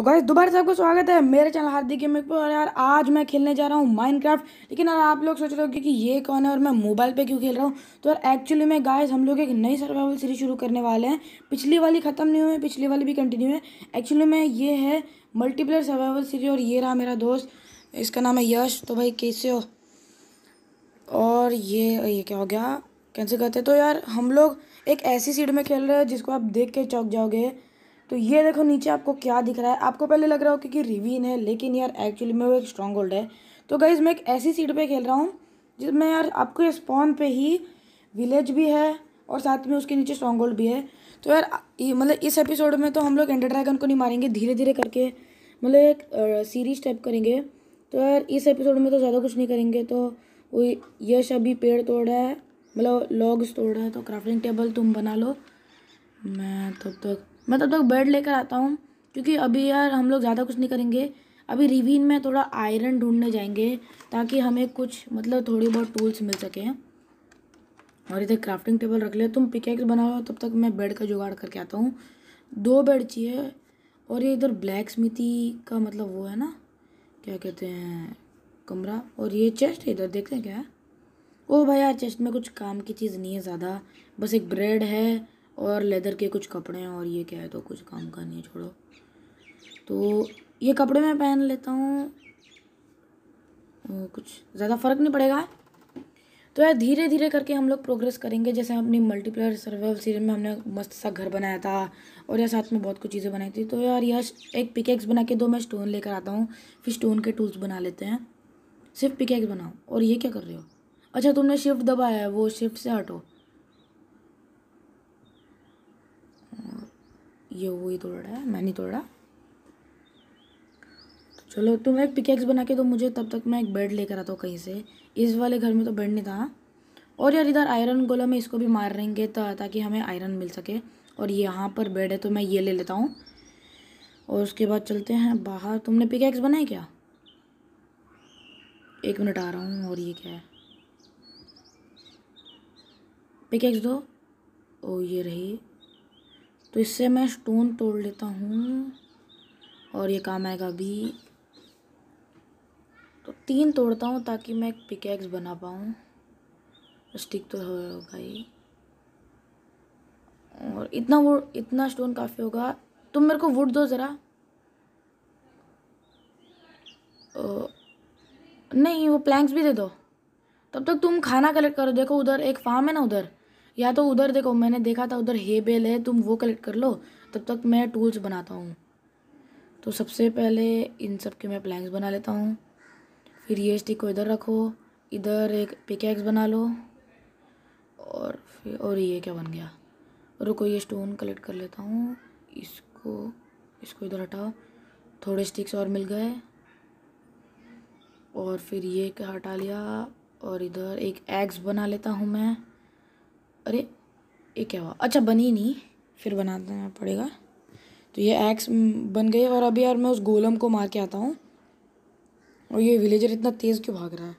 तो गाइस दोबारा से आपका स्वागत है मेरे चैनल हार्दिक गेमिंग पर और यार आज मैं खेलने जा रहा हूँ माइनक्राफ्ट लेकिन यार आप लोग सोच रहे हो कि ये कौन है और मैं मोबाइल पे क्यों खेल रहा हूँ तो यार एक्चुअली में गाइस हम लोग एक नई सर्वाइवल सीरीज शुरू करने वाले हैं पिछली वाली ख़त्म नहीं हुई पिछली वाली भी कंटिन्यू है एक्चुअली में ये है मल्टीप्लेयर सर्वाइवल सीरीज और ये रहा मेरा दोस्त इसका नाम है यश तो भाई कैसे हो और ये ये क्या हो गया कैंसिल करते तो यार हम लोग एक ऐसी सीट में खेल रहे हैं जिसको आप देख के चौक जाओगे तो ये देखो नीचे आपको क्या दिख रहा है आपको पहले लग रहा हो क्योंकि रिवीन है लेकिन यार एक्चुअली में वो एक स्ट्रॉन्ग होल्ड है तो गाइज़ मैं एक ऐसी सीट पे खेल रहा हूँ जिसमें यार आपको स्पॉन पे ही विलेज भी है और साथ में उसके नीचे स्ट्रॉन्ग होल्ड भी है तो यार मतलब इस एपिसोड में तो हम लोग एंडर ड्रैगन को नहीं मारेंगे धीरे धीरे करके मतलब एक सीरीज टाइप करेंगे तो यार इस एपिसोड में तो ज़्यादा कुछ नहीं करेंगे तो वो यश अभी पेड़ तोड़ रहा है मतलब लॉग्स तोड़ रहा है तो क्राफ्टिंग टेबल तुम बना लो मैं तब तो तक तो मैं तब तक बेड लेकर आता हूँ क्योंकि अभी यार हम लोग ज़्यादा कुछ नहीं करेंगे अभी रिवीन में थोड़ा आयरन ढूंढने जाएंगे ताकि हमें कुछ मतलब थोड़ी बहुत टूल्स मिल सकें और इधर क्राफ्टिंग टेबल रख लिया तुम पिकेक्स बना तब तक मैं बेड का जुगाड़ करके आता हूँ दो बेड चाहिए और ये इधर ब्लैक स्मिति का मतलब वो है ना क्या कहते हैं कमरा और ये चेस्ट इधर देखते हैं क्या है ओ भाई यार चेस्ट में कुछ काम की चीज़ नहीं है ज़्यादा बस एक ब्रेड है और लेदर के कुछ कपड़े हैं और ये क्या है तो कुछ काम का नहीं छोड़ो तो ये कपड़े मैं पहन लेता हूँ कुछ ज़्यादा फ़र्क नहीं पड़ेगा तो यार धीरे धीरे करके हम लोग प्रोग्रेस करेंगे जैसे अपनी मल्टीप्लेयर सर्वाइवल सीरीज में हमने मस्त सा घर बनाया था और यार साथ में बहुत कुछ चीज़ें बनाई थी तो यार यश एक पिकेक्स बना के दो मैं स्टोन लेकर आता हूँ फिर स्टोन के टूल्स बना लेते हैं सिर्फ पिकेक्स बनाओ और ये क्या कर रहे हो अच्छा तुमने शिफ्ट दबाया है वो शिफ्ट से हटो ये वो ही तोड़ रहा है मैं तोड़ रहा तो चलो तुम एक पिकेक्स बना के दो तो मुझे तब तक मैं एक बेड लेकर आता हूँ कहीं से इस वाले घर में तो बेड नहीं था और यार इधर आयरन गोला में इसको भी मार रहेंगे ताकि हमें आयरन मिल सके और यहाँ पर बेड है तो मैं ये ले लेता हूँ और उसके बाद चलते हैं बाहर तुमने पिकेक्स बनाए क्या एक मिनट आ रहा हूँ और ये क्या है पिकेक्स दो ओ ये रही तो इससे मैं स्टोन तोड़ लेता हूँ और ये काम आएगा भी तो तीन तोड़ता हूँ ताकि मैं एक पिकैक्स बना पाऊँ स्टिक तो होगा ही और इतना वो इतना स्टोन काफ़ी होगा तुम मेरे को वुड दो ज़रा नहीं वो प्लैंक्स भी दे दो तब तक तुम खाना कलेक्ट करो देखो उधर एक फार्म है ना उधर या तो उधर देखो मैंने देखा था उधर हे बेल है तुम वो कलेक्ट कर लो तब तक मैं टूल्स बनाता हूँ तो सबसे पहले इन सब के मैं प्लैंक्स बना लेता हूँ फिर ये e स्टिक को इधर रखो इधर एक पिकैक्स बना लो और फिर और ये क्या बन गया रुको ये स्टोन कलेक्ट कर लेता हूँ इसको इसको इधर हटाओ थोड़े स्टिक्स और मिल गए और फिर ये क्या हटा लिया और इधर एक एग्स बना लेता हूँ मैं अरे ये क्या हुआ अच्छा बनी नहीं फिर बना देना पड़ेगा तो ये एक्स बन गई और अभी यार मैं उस गोलम को मार के आता हूँ और ये विलेजर इतना तेज़ क्यों भाग रहा है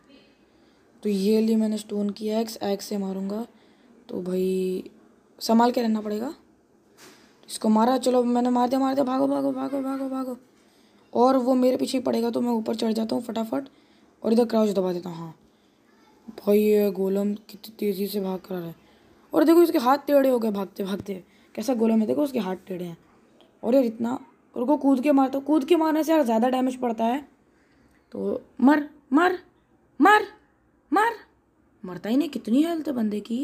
तो ये लिए मैंने स्टोन किया एक्स एक्स से मारूँगा तो भाई संभाल के रहना पड़ेगा तो इसको मारा चलो मैंने मार दिया मार दिया भागो भागो भागो भागो भागो और वो मेरे पीछे ही पड़ेगा तो मैं ऊपर चढ़ जाता हूँ फटाफट और इधर क्राउच दबा देता हूँ हाँ भाई ये गोलम कितनी तेज़ी से भाग कर रहा है और देखो इसके हाथ टेढ़े हो गए भागते भागते कैसा गोला में देखो उसके हाथ टेढ़े हैं और यार इतना और को कूद के मारता कूद के मारने से यार ज़्यादा डैमेज पड़ता है तो मर मर मर मर मरता ही नहीं कितनी हेल्थ है बंदे की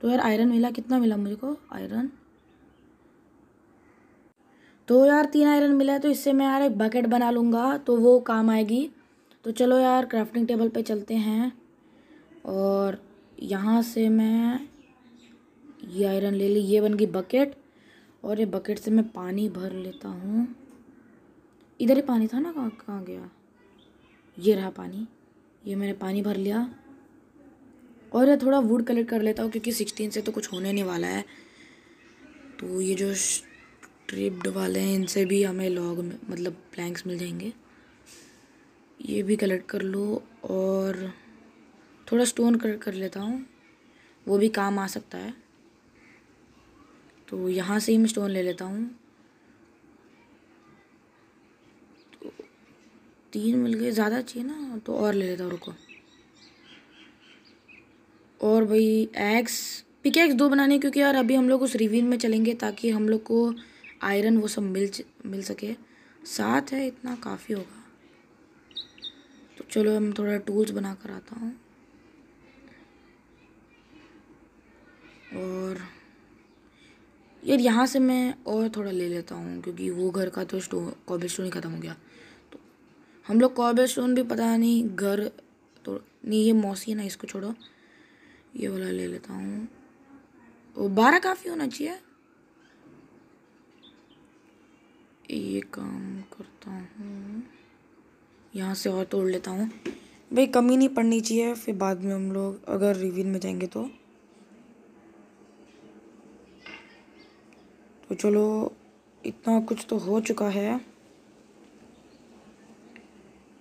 तो यार आयरन मिला कितना मिला मुझे को आयरन तो यार तीन आयरन मिला है तो इससे मैं यार एक बकेट बना लूँगा तो वो काम आएगी तो चलो यार क्राफ्टिंग टेबल पे चलते हैं और यहाँ से मैं ये आयरन ले ली ये बन गई बकेट और ये बकेट से मैं पानी भर लेता हूँ इधर ही पानी था ना कहाँ कहाँ गया ये रहा पानी ये मैंने पानी भर लिया और यह थोड़ा वुड कलेक्ट कर लेता हूँ क्योंकि सिक्सटीन से तो कुछ होने नहीं वाला है तो ये जो ट्रिप्ड वाले हैं इनसे भी हमें लॉग मतलब प्लैंक्स मिल जाएंगे ये भी कलेक्ट कर लो और थोड़ा स्टोन कलेक्ट कर लेता हूँ वो भी काम आ सकता है तो यहाँ से ही मैं स्टोन ले लेता हूँ तो तीन मिल गए ज़्यादा चाहिए ना तो और ले लेता हूँ रुको और भाई एग्स पिक एग्स दो बनाने क्योंकि यार अभी हम लोग उस रिव्यून में चलेंगे ताकि हम लोग को आयरन वो सब मिल मिल सके साथ है इतना काफ़ी होगा तो चलो हम थोड़ा टूल्स बना कर आता हूँ और यार यहाँ से मैं और थोड़ा ले लेता हूँ क्योंकि वो घर का तो स्टोन कॉबल स्टोन ही ख़त्म हो गया तो हम लोग कॉबल स्टोन भी पता नहीं घर तो नहीं ये मौसी है ना इसको छोड़ो ये वाला ले लेता हूँ और बारह काफ़ी होना चाहिए ये काम करता हूँ यहाँ से और तोड़ लेता हूँ भाई कमी नहीं पड़नी चाहिए फिर बाद में हम लोग अगर रिविन में जाएंगे तो तो चलो इतना कुछ तो हो चुका है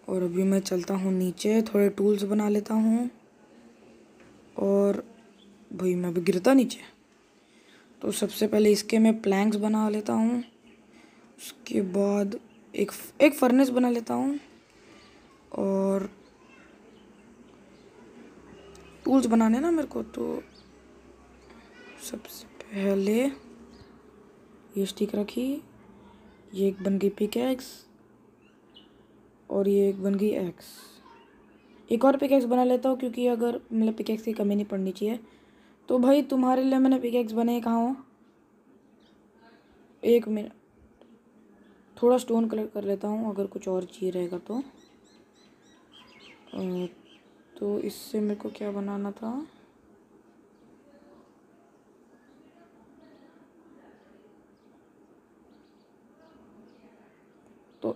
और अभी मैं चलता हूँ नीचे थोड़े टूल्स बना लेता हूँ और भाई मैं अभी गिरता नीचे तो सबसे पहले इसके मैं प्लैंक्स बना लेता हूँ उसके बाद एक एक फर्नेस बना लेता हूँ और टूल्स बनाने ना मेरे को तो सबसे पहले ये स्टिक रखी ये एक बन गई पिक एक्स और ये एक बन गई एक्स एक और पिक एक्स बना लेता हूँ क्योंकि अगर मतलब पिक की कमी नहीं पड़नी चाहिए तो भाई तुम्हारे लिए मैंने पिक एक्स कहाँ हो एक मिनट थोड़ा स्टोन कलर कर लेता हूँ अगर कुछ और चाहिए रहेगा तो तो इससे मेरे को क्या बनाना था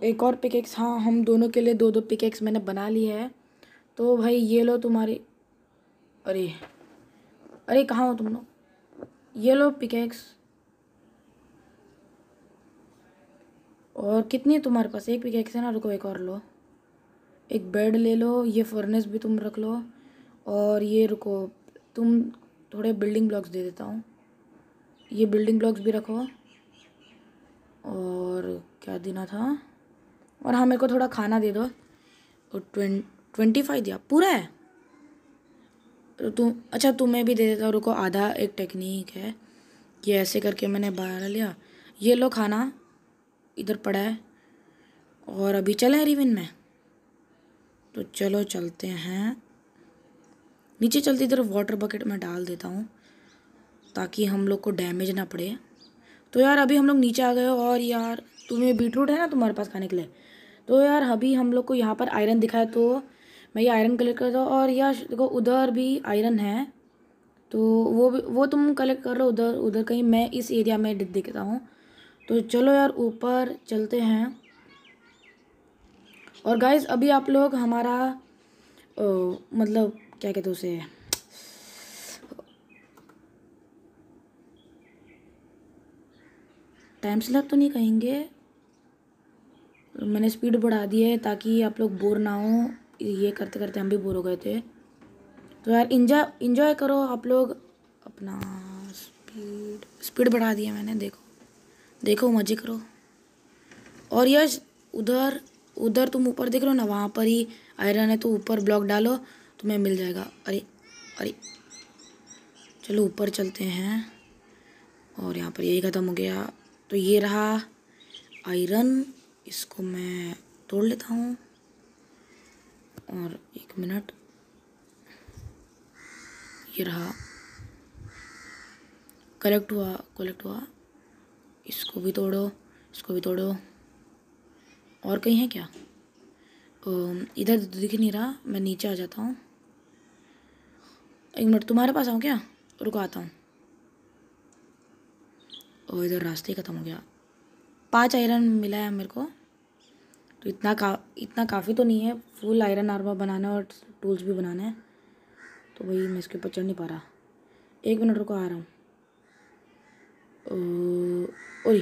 एक और पिकेक्स हाँ हम दोनों के लिए दो दो पिकेक्स मैंने बना लिए है तो भाई ये लो तुम्हारी अरे अरे कहाँ हो तुम लोग ये लो पिकेक्स और कितनी है तुम्हारे पास एक पिकेक्स है ना रुको एक और लो एक बेड ले लो ये फर्नेस भी तुम रख लो और ये रुको तुम थोड़े बिल्डिंग ब्लॉक्स दे देता हूँ ये बिल्डिंग ब्लॉक्स भी रखो और क्या देना था और हाँ मेरे को थोड़ा खाना दे दो और ट्वें ट्वेंटी फाइव दिया पूरा है तो तुम अच्छा तुम्हें भी दे देता हूँ रुको आधा एक टेक्निक है कि ऐसे करके मैंने बाहर लिया ये लो खाना इधर पड़ा है और अभी चले रिविन में तो चलो चलते हैं नीचे चलते इधर वाटर बकेट में डाल देता हूँ ताकि हम लोग को डैमेज ना पड़े तो यार अभी हम लोग नीचे आ गए और यार तुम्हें बीटरूट है ना तुम्हारे पास खाने के लिए तो यार अभी हम लोग को यहाँ पर आयरन दिखा है तो मैं ये आयरन कलेक्ट कर रहा हूँ और यार देखो उधर भी आयरन है तो वो भी वो तुम कलेक्ट कर लो उधर उधर कहीं मैं इस एरिया में दिखता हूँ तो चलो यार ऊपर चलते हैं और गाइज अभी आप लोग हमारा ओ, मतलब क्या कहते उसे टाइम स्लैप तो नहीं कहेंगे मैंने स्पीड बढ़ा दी है ताकि आप लोग बोर ना हो ये करते करते हम भी बोर हो गए थे तो यार इंजॉय इंजॉय करो आप लोग अपना स्पीड स्पीड बढ़ा दिया मैंने देखो देखो मजे करो और यश उधर उधर तुम ऊपर देख रहे हो ना वहाँ पर ही आयरन है तो ऊपर ब्लॉक डालो तुम्हें मिल जाएगा अरे अरे चलो ऊपर चलते हैं और यहाँ पर यही ख़त्म हो गया तो ये रहा आयरन इसको मैं तोड़ लेता हूँ और एक मिनट ये रहा कलेक्ट हुआ कलेक्ट हुआ इसको भी तोड़ो इसको भी तोड़ो और कहीं है क्या इधर तो दिख नहीं रहा मैं नीचे आ जाता हूँ एक मिनट तुम्हारे पास आऊँ क्या रुको आता हूँ और इधर रास्ते ही ख़त्म हो गया पाँच आयरन मिला है मेरे को तो इतना का इतना काफ़ी तो नहीं है फुल आयरन आर्मर बनाना है और टूल्स भी बनाना है तो भाई मैं इसके ऊपर चढ़ नहीं पा रहा एक मिनट रुको आ रहा हूँ ओरी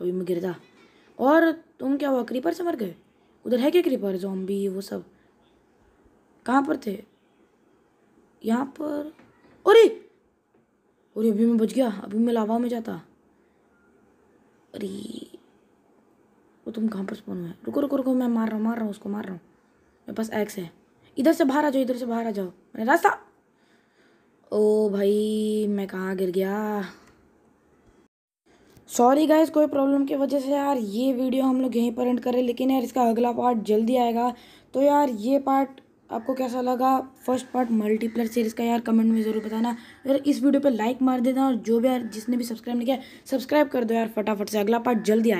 अभी मैं गिर और तुम क्या हुआ क्रीपर से मर गए उधर है क्या क्रीपर जॉम्बी वो सब कहाँ पर थे यहाँ पर अरे अरे अभी मैं बच गया अभी मैं लावा में जाता अरे वो तुम कहाँ पर स्पॉन है रुको रुको रुको मैं मार रहा हूँ मार रहा हूँ उसको मार रहा हूँ मेरे पास एक्स है इधर से बाहर आ जाओ इधर से बाहर आ जाओ मैंने रास्ता ओ भाई मैं कहाँ गिर गया सॉरी गाइज कोई प्रॉब्लम की वजह से यार ये वीडियो हम लोग यहीं पर एंड करें लेकिन यार इसका अगला पार्ट जल्दी आएगा तो यार ये पार्ट आपको कैसा लगा फर्स्ट पार्ट मल्टीप्लर सीरीज़ का यार कमेंट में ज़रूर बताना यार इस वीडियो पे लाइक मार देना और जो भी यार जिसने भी सब्सक्राइब नहीं किया सब्सक्राइब कर दो यार फटाफट से अगला पार्ट जल्दी आएगा